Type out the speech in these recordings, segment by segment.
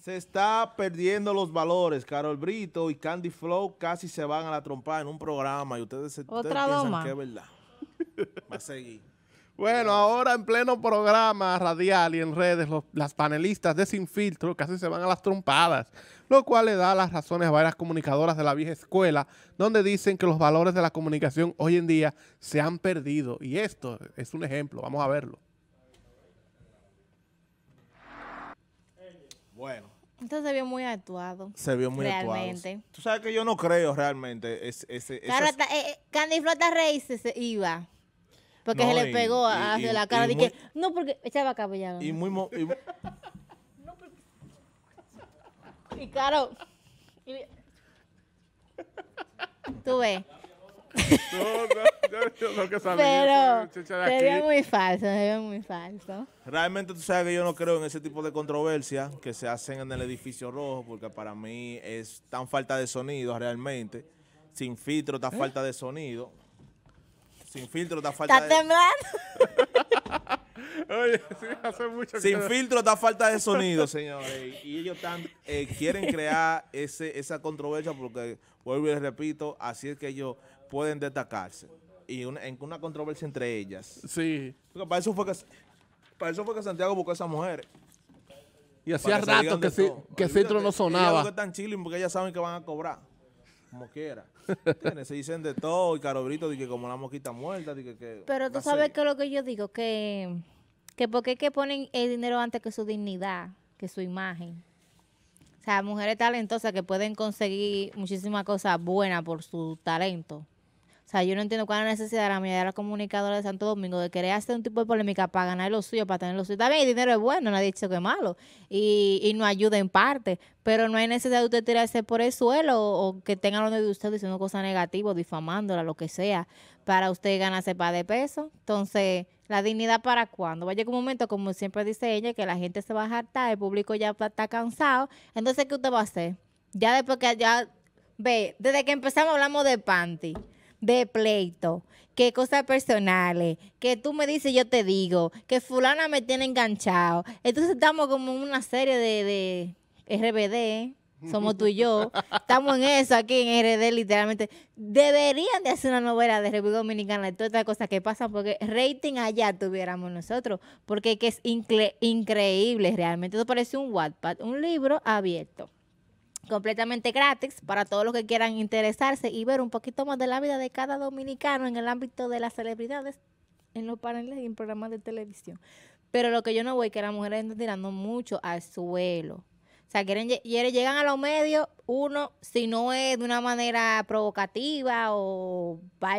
Se está perdiendo los valores. Carol Brito y Candy Flow casi se van a la trompada en un programa y ustedes, se, piensan que es verdad. Bueno, ahora en pleno programa radial y en redes, las panelistas de Sin Filtro casi se van a las trompadas, lo cual le da las razones a varias comunicadoras de la vieja escuela, donde dicen que los valores de la comunicación hoy en día se han perdido. Y esto es un ejemplo, vamos a verlo. se vio muy actuado. Se vio muy realmente. Tú sabes que yo no creo realmente. Es, ese, eh, eh, Candy Flota Reyes se iba. Porque se le pegó hacia la cara. Y, no, porque echaba cabellado. Y muy... y claro... Tú ves. Pero se ve muy falso, se muy falso. Realmente tú sabes que yo no creo en ese tipo de controversia que se hacen en el edificio rojo, porque para mí es tan falta de sonido realmente. Sin filtro, está ¿Eh? falta de sonido. Sin filtro, está falta ¿Está de... temblando? Oye, hace mucho Sin filtro está falta de sonido, señores. Y ellos eh, quieren crear ese, esa controversia porque, vuelvo y les repito, así es que ellos pueden destacarse y una, en una controversia entre ellas. Sí. para eso fue que, fue Santiago buscó a esas mujeres. Y hacía rato que, si, que no sonaba. están porque ellas saben que van a cobrar. Como quiera. Se dicen de todo y Carobrito que como la mosquita muerta. Pero tú sabes que lo que yo digo, que, que porque que ponen el dinero antes que su dignidad, que su imagen. O sea, mujeres talentosas que pueden conseguir muchísimas cosas buenas por su talento. O sea, yo no entiendo cuál es la necesidad de la de los comunicadora de Santo Domingo de querer hacer un tipo de polémica para ganar lo suyo, para tener lo suyo. También el dinero es bueno, nadie ha dicho que es malo y, y no ayuda en parte, pero no hay necesidad de usted tirarse por el suelo o, que tengan lo de usted diciendo cosas negativas, difamándola, lo que sea, para usted ganarse para de peso. Entonces, ¿la dignidad para cuándo? Va a llegar un momento, como siempre dice ella, que la gente se va a hartar, el público ya está cansado. Entonces, ¿qué usted va a hacer? Ya después que ya, ve, desde que empezamos hablamos de panty de pleito, que cosas personales, que tú me dices, yo te digo, que fulana me tiene enganchado. Entonces estamos como en una serie de, RBD, ¿eh? somos tú y yo. Estamos en eso aquí en RD literalmente. Deberían de hacer una novela de República Dominicana y todas estas cosas que pasan, porque rating allá tuviéramos nosotros, porque es que es increíble realmente. Esto parece un Wattpad, un libro abierto completamente gratis para todos los que quieran interesarse y ver un poquito más de la vida de cada dominicano en el ámbito de las celebridades en los paneles y en programas de televisión. Pero lo que yo no voy es que las mujeres están tirando mucho al suelo. O sea, quieren, llegan a los medios uno, si no es de una manera provocativa o para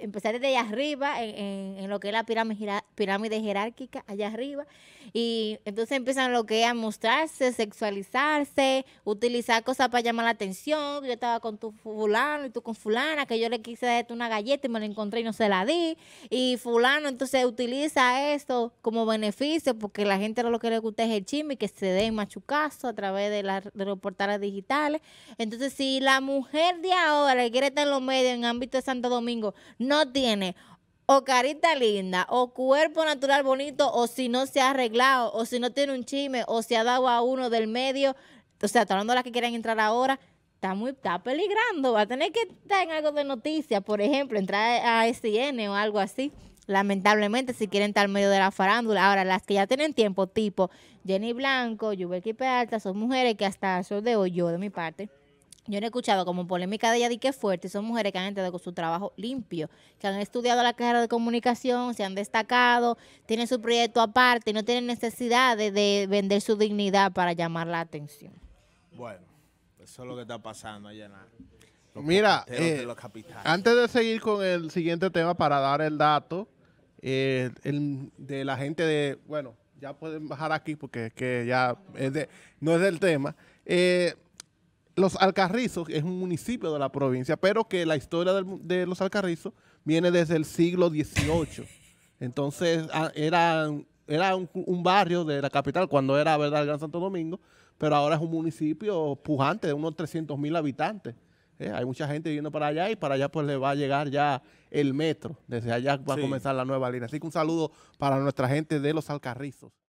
empezar desde allá arriba, en, en, lo que es la pirámide, pirámide jerárquica, allá arriba, y entonces empiezan lo que es a mostrarse, sexualizarse, utilizar cosas para llamar la atención, yo estaba con tu fulano y tú con fulana, que yo le quise darte una galleta y me la encontré y no se la di, y fulano entonces utiliza esto como beneficio, porque la gente lo que le gusta es el chisme y que se den machucazo a través de, la, de los portales digitales entonces, si la mujer de ahora que quiere estar en los medios en ámbito de Santo Domingo no tiene o carita linda, o cuerpo natural bonito, o si no se ha arreglado, o si no tiene un chisme, o se ha dado a uno del medio, o sea, hablando de las que quieren entrar ahora, está muy está peligrando, va a tener que estar en algo de noticias, por ejemplo, entrar a SN o algo así lamentablemente, si quieren estar en medio de la farándula. Ahora, las que ya tienen tiempo, tipo Jenny Blanco, Yubelki Alta, son mujeres que hasta eso de yo, de mi parte, yo he escuchado como polémica de ella de que es fuerte, son mujeres que han entrado con su trabajo limpio, que han estudiado la carrera de comunicación, se han destacado, tienen su proyecto aparte y no tienen necesidad de, vender su dignidad para llamar la atención. Bueno, eso es lo que está pasando allá en la... Mira, eh, antes de seguir con el siguiente tema para dar el dato, eh, el, de la gente de, bueno, ya pueden bajar aquí porque que ya no es del tema. Eh, los Alcarrizos es un municipio de la provincia, pero que la historia de los Alcarrizos viene desde el siglo XVIII. Entonces ah, era, era un, barrio de la capital cuando era, ¿verdad?, el Gran Santo Domingo, pero ahora es un municipio pujante de unos 300 mil habitantes. Eh, hay mucha gente viviendo para allá y para allá pues le va a llegar ya el metro. Desde allá va a comenzar la nueva línea. Así que un saludo para nuestra gente de los Alcarrizos.